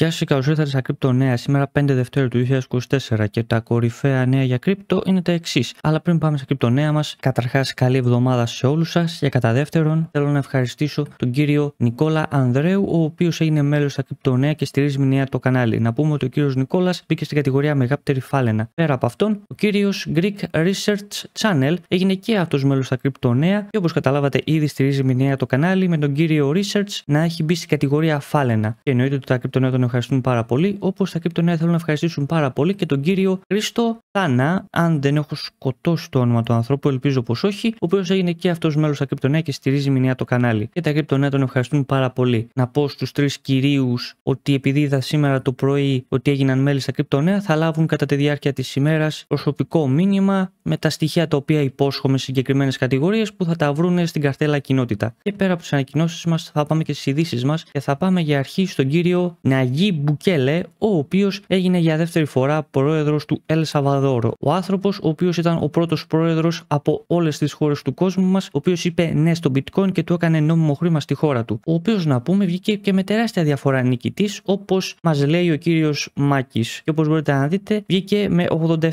Γεια σα, καλώ ήρθατε στα Crypto Νέα. Σήμερα 5 Δευτέρου του 2024 και τα κορυφαία νέα για κρυπτο είναι τα εξής. Αλλά πριν πάμε στα Crypto Νέα μας, καταρχάς καλή εβδομάδα σε όλους σας και κατά δεύτερον θέλω να ευχαριστήσω τον κύριο Νικόλα Ανδρέου, ο οποίος έγινε μέλος στα Crypto Νέα και στηρίζει μηνιαία το κανάλι. Να πούμε ότι ο κύριος Νικόλας μπήκε στην κατηγορία Μεγάπτερη Φάλαινα. Πέρα από αυτόν, ο κύριος Greek Research Channel έγινε και αυτός μέλος στα Crypto Νέα και όπως καταλάβατε ήδη στηρίζει μηνιαία το κανάλι με τον κύριο Research να έχει μπει στην κατηγορία Φάλαινα. Και εννοείται ότι τα Crypto Νέα τον ευχαριστούμε πάρα πολύ. Όπως τα Κρυπτονέα θέλουν να ευχαριστήσουν πάρα πολύ και τον κύριο Χρήστο Τάνα, αν δεν έχω σκοτώσει το όνομα του ανθρώπου, ελπίζω πως όχι, ο οποίος έγινε και αυτός μέλος στα Κρυπτονέα και στηρίζει μηνιαία το κανάλι. Και τα Κρυπτονέα τον ευχαριστούν πάρα πολύ. Να πω στους τρεις κυρίους ότι επειδή είδα σήμερα το πρωί ότι έγιναν μέλη στα Κρυπτονέα, θα λάβουν κατά τη διάρκεια της ημέρας προσωπικό μήνυμα με τα στοιχεία τα οποία υπόσχομαι σε συγκεκριμένες κατηγορίες που θα τα βρουν στην καρτέλα κοινότητα. Και πέρα από τις ανακοινώσεις μας, θα πάμε και στις ειδήσεις μας και θα πάμε για αρχή στον κύριο Ναγί. Γκί Μπουκέλε, ο οποίος έγινε για δεύτερη φορά πρόεδρος του Ελ Σαβαδόρο. Ο άνθρωπος, ο οποίος ήταν ο πρώτος πρόεδρος από όλες τις χώρες του κόσμου μας, ο οποίος είπε ναι στο bitcoin και του έκανε νόμιμο χρήμα στη χώρα του. Ο οποίος, να πούμε, βγήκε και με τεράστια διαφορά νικητής, όπως μας λέει ο κύριος Μάκης. Και όπως μπορείτε να δείτε, βγήκε με 87%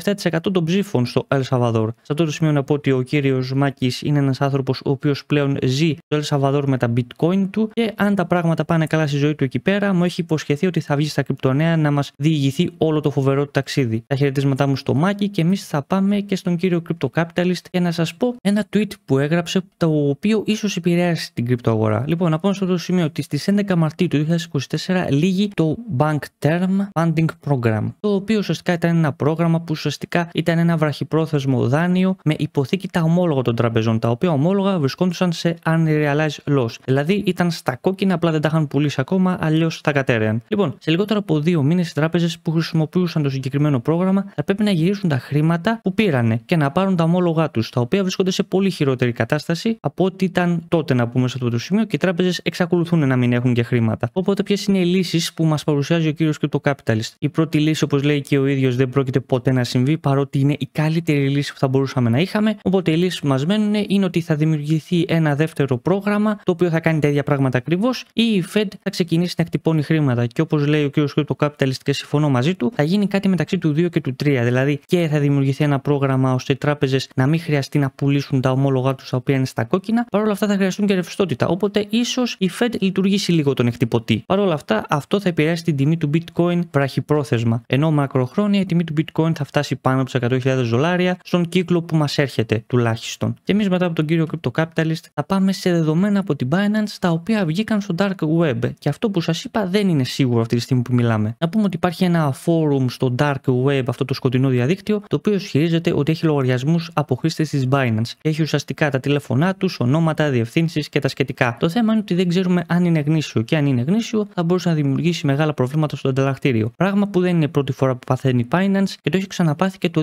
των ψήφων στο Ελ Σαβαδόρ. Σε αυτό το σημείο να πω ότι ο κύριος Μάκης είναι ένας άνθρωπος ο οποίος πλέον ζει στο Ελ Σαβαδόρ με τα bitcoin του και αν τα πράγματα πάνε καλά στη ζωή του εκεί πέρα, μου έχει υποσχεθεί ότι ότι θα βγεις στα κρυπτονέα να μας διηγηθεί όλο το φοβερό του ταξίδι. Τα χαιρετίσματά μου στο Μάκη και εμείς θα πάμε και στον κύριο Crypto Capitalist για να σας πω ένα tweet που έγραψε το οποίο ίσως επηρέασε την κρυπτοαγορά. Λοιπόν, να πω σε σημείο ότι στις 11 Μαρτίου του 2024 λύγει το Bank Term Funding Program, το οποίο ουσιαστικά ήταν ένα πρόγραμμα που ουσιαστικά ήταν ένα βραχυπρόθεσμο δάνειο με υποθήκη τα ομόλογα των τραπεζών, τα οποία ομόλογα βρισκόντουσαν σε unrealized loss. Δηλαδή ήταν στα κόκκινα, απλά δεν τα είχαν πουλήσει ακόμα, αλλιώς τα κατέρεαν. Λοιπόν, Λοιπόν, σε λιγότερο από δύο μήνες, οι τράπεζες που χρησιμοποιούσαν το συγκεκριμένο πρόγραμμα θα πρέπει να γυρίσουν τα χρήματα που πήρανε και να πάρουν τα ομόλογά τους, τα οποία βρίσκονται σε πολύ χειρότερη κατάσταση από ό,τι ήταν τότε, να πούμε σε αυτό το σημείο, και οι τράπεζες εξακολουθούν να μην έχουν και χρήματα. Οπότε, ποιες είναι οι λύσεις που μας παρουσιάζει ο κύριος Capitalist. Η πρώτη λύση, όπως λέει και ο ίδιος, δεν πρόκειται ποτέ να συμβεί, παρότι είναι η καλύτερη λύση που θα μπορούσαμε να είχαμε. Οπότε, οι λύσεις που μας μένουν είναι ότι θα δημιουργηθεί ένα δεύτερο πρόγραμμα, το οποίο θα κάνει τα ίδια πράγματα ακριβώς, ή η Fed θα ξεκινήσει να εκτυπώνει χρήματα. Και όπως όπως λέει ο κ. Σκούτο Capitalist και συμφωνώ μαζί του, θα γίνει κάτι μεταξύ του 2 και του 3. Δηλαδή και θα δημιουργηθεί ένα πρόγραμμα ώστε οι τράπεζες να μην χρειαστεί να πουλήσουν τα ομόλογα τους τα οποία είναι στα κόκκινα. Παρ' όλα αυτά θα χρειαστούν και ρευστότητα. Οπότε ίσως η Fed λειτουργήσει λίγο τον εκτυπωτή. Παρ' όλα αυτά αυτό θα επηρεάσει την τιμή του Bitcoin βραχυπρόθεσμα. Ενώ μακροχρόνια η τιμή του Bitcoin θα φτάσει πάνω από 100.000 δολάρια στον κύκλο που μας έρχεται τουλάχιστον. Και εμείς μετά από τον κύριο Crypto Capitalist θα πάμε σε δεδομένα από την Binance τα οποία βγήκαν στο Dark Web. Και αυτό που σας είπα δεν είναι σίγουρο αυτή τη στιγμή που μιλάμε. Να πούμε ότι υπάρχει ένα forum στο dark web, αυτό το σκοτεινό διαδίκτυο, το οποίο ισχυρίζεται ότι έχει λογαριασμούς από χρήστες της Binance και έχει ουσιαστικά τα τηλέφωνά τους, ονόματα, διευθύνσεις και τα σχετικά. Το θέμα είναι ότι δεν ξέρουμε αν είναι γνήσιο και αν είναι γνήσιο θα μπορούσε να δημιουργήσει μεγάλα προβλήματα στο ανταλλακτήριο. Πράγμα που δεν είναι πρώτη φορά που παθαίνει η Binance και το έχει ξαναπάθει και το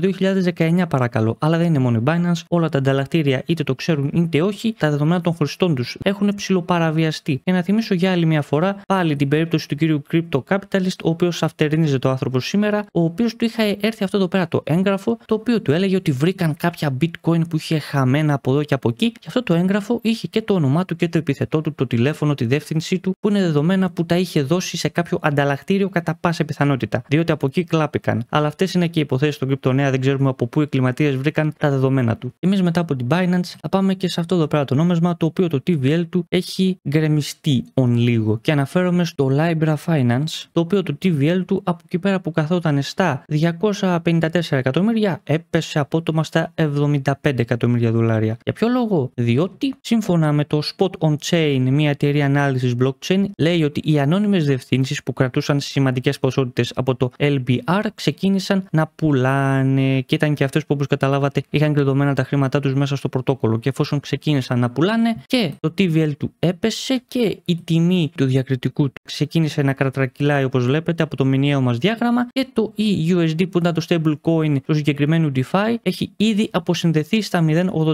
2019 παρακαλώ. Αλλά δεν είναι μόνο η Binance, όλα τα ανταλλακτήρια είτε το ξέρουν είτε όχι, τα δεδομένα των χρηστών τους έχουν ψηλοπαραβιαστεί. Και να θυμίσω για άλλη μια φορά πάλι την περίπτωση του κύριου το capitalist ο οποίος αυτερίνιζε το άνθρωπος σήμερα, ο οποίος του είχε έρθει αυτό εδώ πέρα το έγγραφο, το οποίο του έλεγε ότι βρήκαν κάποια bitcoin που είχε χαμένα από εδώ και από εκεί. Και αυτό το έγγραφο είχε και το όνομά του και το επιθετό του, το τηλέφωνο, τη διεύθυνσή του, που είναι δεδομένα που τα είχε δώσει σε κάποιο ανταλλακτήριο κατά πάσα πιθανότητα. Διότι από εκεί κλάπηκαν. Αλλά αυτές είναι και οι υποθέσεις των κρυπτονέα, δεν ξέρουμε από πού οι κλιματίες βρήκαν τα δεδομένα του. Εμείς μετά από την Binance θα πάμε και σε αυτό εδώ πέρα το νόμισμα, το οποίο το TVL του έχει γκρεμιστεί on λίγο. Και αναφέρομαι στο Libra Finance το οποίο το TVL του από εκεί πέρα που καθόταν στα 254 εκατομμύρια έπεσε απότομα στα 75 εκατομμύρια δολάρια. Για ποιο λόγο? Διότι σύμφωνα με το Spot on Chain, μια εταιρεία ανάλυσης blockchain, λέει ότι οι ανώνυμες διευθύνσεις που κρατούσαν σημαντικές ποσότητες από το LBR ξεκίνησαν να πουλάνε και ήταν και αυτές που όπως καταλάβατε είχαν κλειδωμένα τα χρήματά τους μέσα στο πρωτόκολλο. Και εφόσον ξεκίνησαν να πουλάνε και το TVL του έπεσε και η τιμή του διακριτικού ξεκίνησε να κρατάει κυλάει όπως βλέπετε από το μηνιαίο μας διάγραμμα και το EUSD που ήταν το stable coin του συγκεκριμένου DeFi έχει ήδη αποσυνδεθεί στα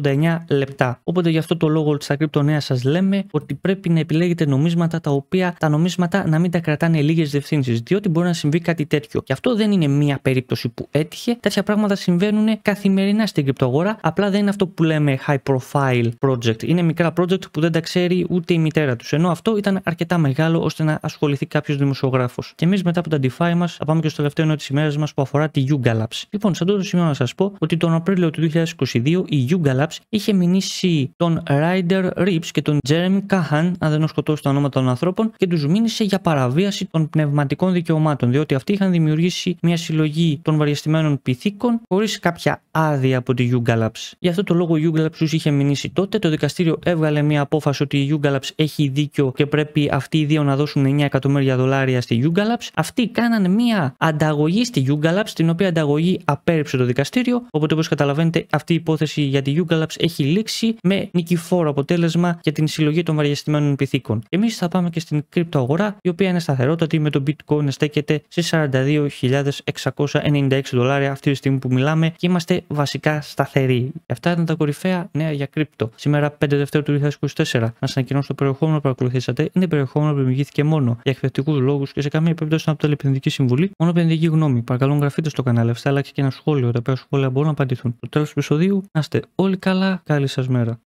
0,89 λεπτά. Οπότε γι' αυτό το λόγο στα κρυπτονέα σας λέμε ότι πρέπει να επιλέγετε νομίσματα τα οποία τα νομίσματα να μην τα κρατάνε λίγες διευθύνσεις, διότι μπορεί να συμβεί κάτι τέτοιο. Και αυτό δεν είναι μία περίπτωση που έτυχε. Τέτοια πράγματα συμβαίνουν καθημερινά στην κρυπτογορά. Απλά δεν είναι αυτό που λέμε high profile project. Είναι μικρά project που δεν τα ξέρει ούτε η μητέρα τους. Ενώ αυτό ήταν αρκετά μεγάλο ώστε να ασχοληθεί κάποιος δημοσιογράφος δημοσιογράφος. Και εμείς μετά από τα DeFi μας, θα πάμε και στο τελευταίο νέο της ημέρας μας που αφορά τη Labs. Λοιπόν, σε αυτό το σημείο να σας πω ότι τον Απρίλιο του 2022 η Labs είχε μηνύσει τον Ryder Rips και τον Jeremy Kahan, αν δεν σκοτώσει τα ονόματα των ανθρώπων, και τους μήνυσε για παραβίαση των πνευματικών δικαιωμάτων, διότι αυτοί είχαν δημιουργήσει μια συλλογή των βαριεστημένων πυθίκων χωρίς κάποια άδεια από τη Labs. Γι' αυτό το λόγο η Labs τους είχε μηνύσει τότε. Το δικαστήριο έβγαλε μια απόφαση ότι η Labs έχει δίκιο και πρέπει αυτοί οι δύο να δώσουν 9 εκατομμύρια δολάρια δολάρια στη Yuga Αυτοί κάναν μία ανταγωγή στη Yuga την οποία ανταγωγή απέρριψε το δικαστήριο. Οπότε, όπως καταλαβαίνετε, αυτή η υπόθεση για τη Yuga έχει λήξει με νικηφόρο αποτέλεσμα για την συλλογή των βαριαστημένων πυθίκων. Εμείς θα πάμε και στην κρυπτοαγορά, η οποία είναι σταθερότατη με το bitcoin στέκεται σε 42.696 δολάρια αυτή τη στιγμή που μιλάμε και είμαστε βασικά σταθεροί. Αυτά ήταν τα κορυφαία νέα για κρυπτο. Σήμερα 5 Δευτέρου του 2024. Να σας ανακοινώσω το περιεχόμενο που παρακολουθήσατε. Είναι περιεχόμενο που δημιουργήθηκε μόνο για εκπαιδευτικούς λόγους και σε καμία περίπτωση από Επενδυτική συμβουλή, μόνο επενδυτική γνώμη. Παρακαλώ, γραφείτε στο κανάλι. Αυτά αλλάξει και ένα σχόλιο, τα οποία σχόλια μπορούν να απαντηθούν. Το τέλος του επεισοδίου, να είστε όλοι καλά. Καλή σας μέρα.